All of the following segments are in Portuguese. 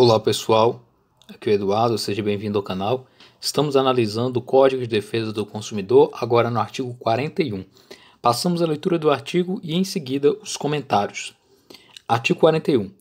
Olá pessoal, aqui é o Eduardo, seja bem-vindo ao canal. Estamos analisando o Código de Defesa do Consumidor, agora no artigo 41. Passamos a leitura do artigo e em seguida os comentários. Artigo 41.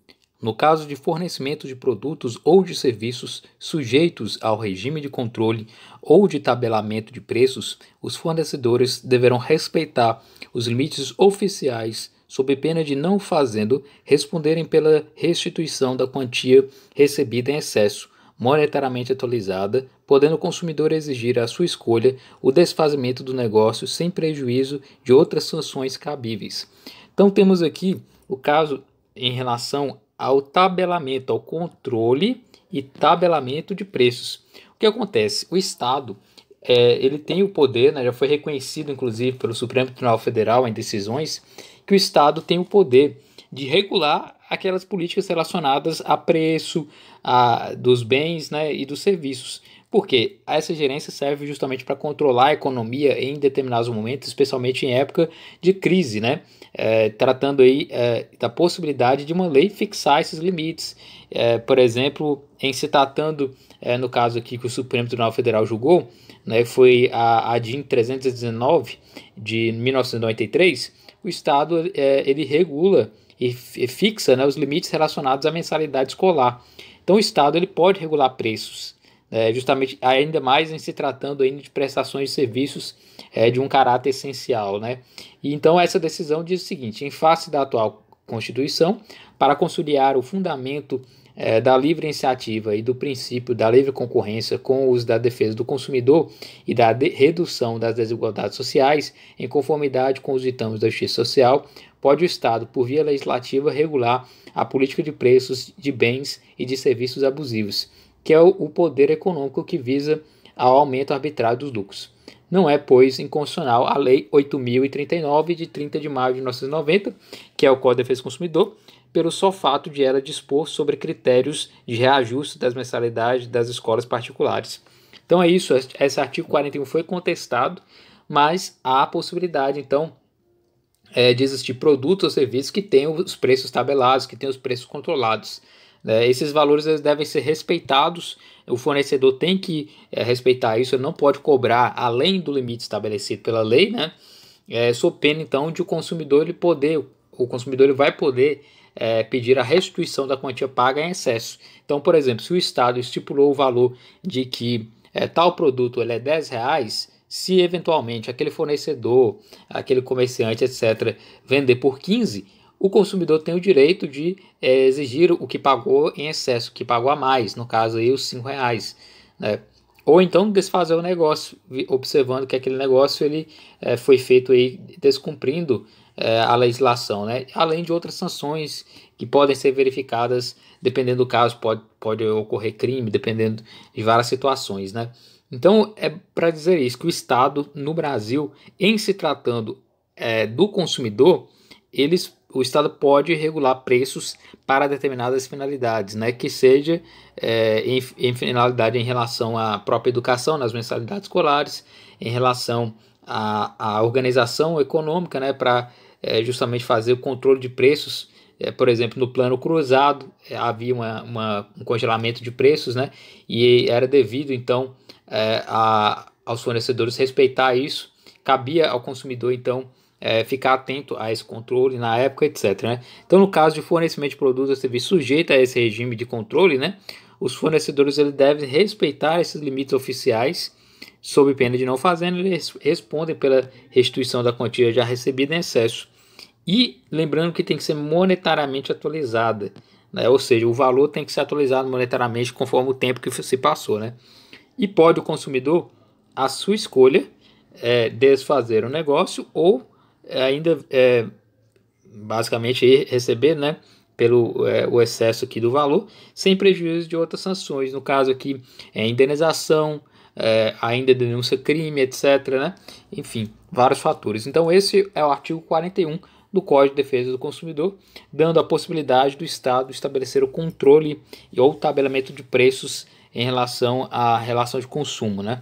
No caso de fornecimento de produtos ou de serviços sujeitos ao regime de controle ou de tabelamento de preços, os fornecedores deverão respeitar os limites oficiais sob pena de não fazendo, responderem pela restituição da quantia recebida em excesso, monetariamente atualizada, podendo o consumidor exigir à sua escolha o desfazimento do negócio sem prejuízo de outras sanções cabíveis. Então temos aqui o caso em relação ao tabelamento, ao controle e tabelamento de preços. O que acontece? O Estado é, ele tem o poder, né, já foi reconhecido inclusive pelo Supremo Tribunal Federal em decisões, que o Estado tem o poder de regular aquelas políticas relacionadas a preço a, dos bens né, e dos serviços. Porque essa gerência serve justamente para controlar a economia em determinados momentos, especialmente em época de crise, né? É, tratando aí é, da possibilidade de uma lei fixar esses limites. É, por exemplo, em se tratando é, no caso aqui que o Supremo Tribunal Federal julgou, né, foi a, a DIN 319 de 1993, o Estado é, ele regula e fixa né, os limites relacionados à mensalidade escolar. Então o Estado ele pode regular preços, né, justamente ainda mais em se tratando ainda de prestações de serviços é, de um caráter essencial. Né? E, então essa decisão diz o seguinte, em face da atual Constituição, para conciliar o fundamento é, da livre iniciativa e do princípio da livre concorrência com os da defesa do consumidor e da de, redução das desigualdades sociais, em conformidade com os ditames da justiça social, pode o Estado, por via legislativa, regular a política de preços de bens e de serviços abusivos, que é o, o poder econômico que visa ao aumento arbitrário dos lucros não é, pois, inconstitucional a Lei 8.039, de 30 de maio de 1990, que é o Código de Defesa do Consumidor, pelo só fato de ela dispor sobre critérios de reajuste das mensalidades das escolas particulares. Então é isso, esse artigo 41 foi contestado, mas há a possibilidade, então, é, de existir produtos ou serviços que tenham os preços tabelados, que tenham os preços controlados. É, esses valores devem ser respeitados, o fornecedor tem que é, respeitar isso, ele não pode cobrar além do limite estabelecido pela lei, né? É, sob pena então de o consumidor ele poder, o consumidor ele vai poder é, pedir a restituição da quantia paga em excesso. Então, por exemplo, se o Estado estipulou o valor de que é, tal produto ele é 10 reais, se eventualmente aquele fornecedor, aquele comerciante, etc., vender por 15, o consumidor tem o direito de é, exigir o que pagou em excesso, o que pagou a mais, no caso aí os R$ reais, né? Ou então desfazer o negócio, observando que aquele negócio ele é, foi feito aí descumprindo é, a legislação, né? Além de outras sanções que podem ser verificadas, dependendo do caso, pode, pode ocorrer crime, dependendo de várias situações, né? Então, é para dizer isso, que o Estado no Brasil, em se tratando é, do consumidor, eles, o Estado pode regular preços para determinadas finalidades, né? que seja é, em, em, finalidade em relação à própria educação, nas mensalidades escolares, em relação à, à organização econômica, né? para é, justamente fazer o controle de preços. É, por exemplo, no plano cruzado é, havia uma, uma, um congelamento de preços, né? e era devido então é, a, aos fornecedores respeitar isso, cabia ao consumidor então é, ficar atento a esse controle na época, etc. Né? Então, no caso de fornecimento de produtos ou serviços sujeito a esse regime de controle, né, os fornecedores eles devem respeitar esses limites oficiais, sob pena de não fazendo, eles respondem pela restituição da quantia já recebida em excesso. E lembrando que tem que ser monetariamente atualizada, né? ou seja, o valor tem que ser atualizado monetariamente conforme o tempo que se passou. Né? E pode o consumidor, à sua escolha, é, desfazer o negócio ou é, ainda é, basicamente receber, né? pelo é, o excesso aqui do valor, sem prejuízo de outras sanções. No caso aqui, é indenização, é, ainda denúncia crime, etc. Né? Enfim, vários fatores. Então, esse é o artigo 41 do Código de Defesa do Consumidor, dando a possibilidade do Estado estabelecer o controle ou tabelamento de preços em relação à relação de consumo. Né?